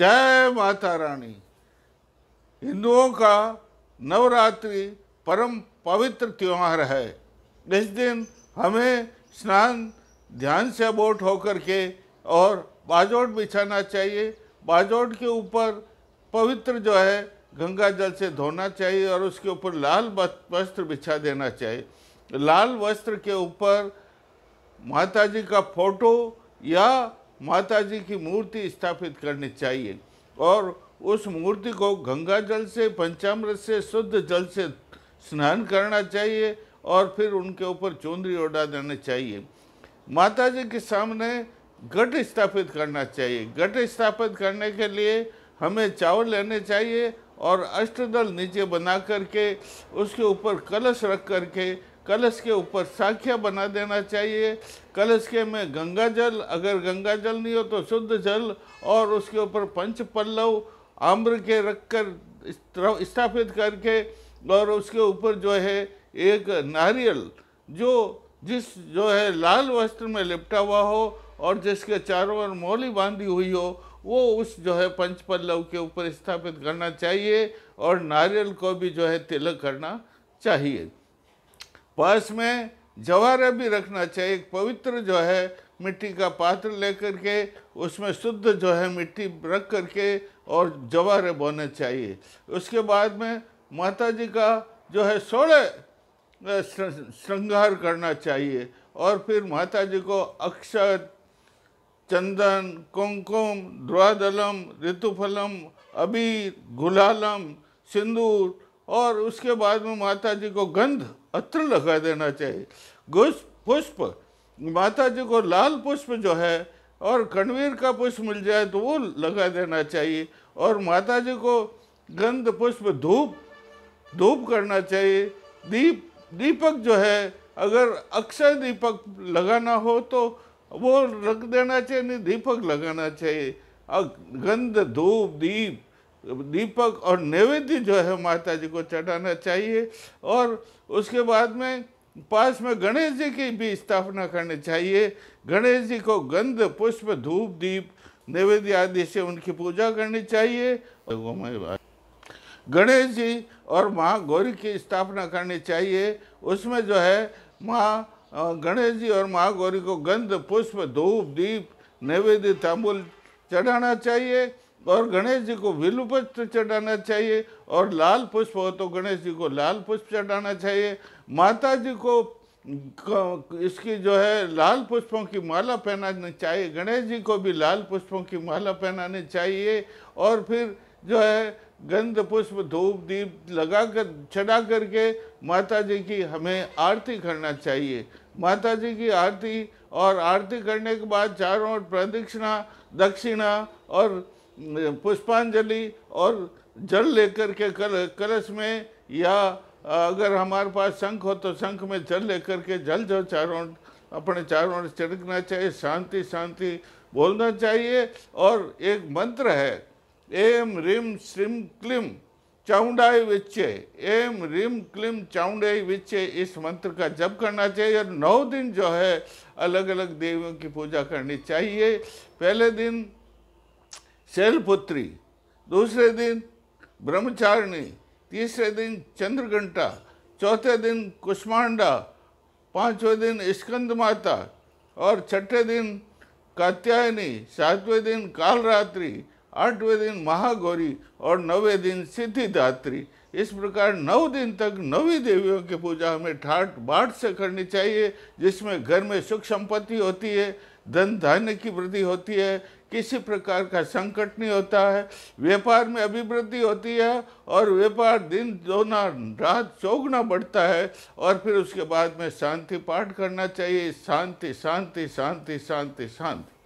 जय माता रानी हिंदुओं का नवरात्रि परम पवित्र त्यौहार है इस दिन हमें स्नान ध्यान से अबोट होकर के और बाजोट बिछाना चाहिए बाजोट के ऊपर पवित्र जो है गंगा जल से धोना चाहिए और उसके ऊपर लाल वस्त्र बिछा देना चाहिए लाल वस्त्र के ऊपर माता जी का फोटो या माता जी की मूर्ति स्थापित करनी चाहिए और उस मूर्ति को गंगा जल से पंचामृत से शुद्ध जल से स्नान करना चाहिए और फिर उनके ऊपर चुंदरी उड़ा देना चाहिए माता जी के सामने गट स्थापित करना चाहिए गट स्थापित करने के लिए हमें चावल लेने चाहिए और अष्टदल नीचे बना करके उसके ऊपर कलश रख करके कलश के ऊपर साखिया बना देना चाहिए कलश के में गंगा जल अगर गंगा जल नहीं हो तो शुद्ध जल और उसके ऊपर पंच पल्लव आम्र के रख कर स्थापित करके और उसके ऊपर जो है एक नारियल जो जिस जो है लाल वस्त्र में लिपटा हुआ हो और जिसके चारों ओर मोली बांधी हुई हो वो उस जो है पंच पल्लव के ऊपर स्थापित करना चाहिए और नारियल को भी जो है तिलक करना चाहिए पास में जवारा भी रखना चाहिए एक पवित्र जो है मिट्टी का पात्र लेकर के उसमें शुद्ध जो है मिट्टी रख करके और जवारे बोने चाहिए उसके बाद में माता जी का जो है सोलह श्रृंगार करना चाहिए और फिर माता जी को अक्षत चंदन कुमकुम द्वादलम ऋतुफलम अबीर गुलालम सिंदूर और उसके बाद में माता जी को गंध अत्र लगा देना चाहिए गुष पुष्प माता जी को लाल पुष्प जो है और कणवीर का पुष्प मिल जाए तो वो लगा देना चाहिए और माता जी को गंध पुष्प धूप धूप करना चाहिए दीप दीपक जो है अगर अक्षय दीपक लगाना हो तो वो रख देना चाहिए नहीं दीपक लगाना चाहिए और गंध धूप दीप दीपक और नैवेद्य जो है माता जी को चढ़ाना चाहिए और उसके बाद में पास में गणेश जी की भी स्थापना करनी चाहिए गणेश जी को गंध पुष्प धूप दीप नैवेद्य आदि से उनकी पूजा करनी चाहिए गणेश जी और माँ गौरी की स्थापना करनी चाहिए उसमें जो है माँ गणेश जी और महागौरी को गंध पुष्प धूप दीप नैवेद्य तांबुल चढ़ाना चाहिए और गणेश जी को विलुपत्र चढ़ाना चाहिए और लाल पुष्प हो तो गणेश जी को लाल पुष्प चढ़ाना चाहिए माता जी को इसकी जो है लाल पुष्पों की माला पहनानी चाहिए गणेश जी को भी लाल पुष्पों की माला पहनानी चाहिए और फिर जो है गंध पुष्प धूप दीप लगा कर चढ़ा करके माता जी की हमें आरती करना चाहिए माता जी की आरती और आरती करने के बाद चारों ओर प्रदक्षिणा दक्षिणा और पुष्पांजलि और जल लेकर के कल कलश में या अगर हमारे पास शंख हो तो शंख में जल लेकर के जल जो चारों अपने चारों ओर छिड़कना चाहिए शांति शांति बोलना चाहिए और एक मंत्र है एम रिम श्रीम क्लिम चाउंडाई विच्चे एम रिम क्लिम चाउंडाई विच्चे इस मंत्र का जप करना चाहिए और नौ दिन जो है अलग अलग देवियों की पूजा करनी चाहिए पहले दिन शैलपुत्री दूसरे दिन ब्रह्मचारिणी तीसरे दिन चंद्रघंटा चौथे दिन कुष्मांडा पांचवें दिन स्कंद माता और छठे दिन कात्यायनी सातवें दिन कालरात्रि आठवें दिन महागौरी और नवे दिन सिद्धिदात्री इस प्रकार नौ दिन तक नवी देवियों की पूजा हमें ठाट बाट से करनी चाहिए जिसमें घर में सुख संपत्ति होती है धन धान्य की वृद्धि होती है किसी प्रकार का संकट नहीं होता है व्यापार में अभिवृद्धि होती है और व्यापार दिन दोना रात चौगना बढ़ता है और फिर उसके बाद में शांति पाठ करना चाहिए शांति शांति शांति शांति शांति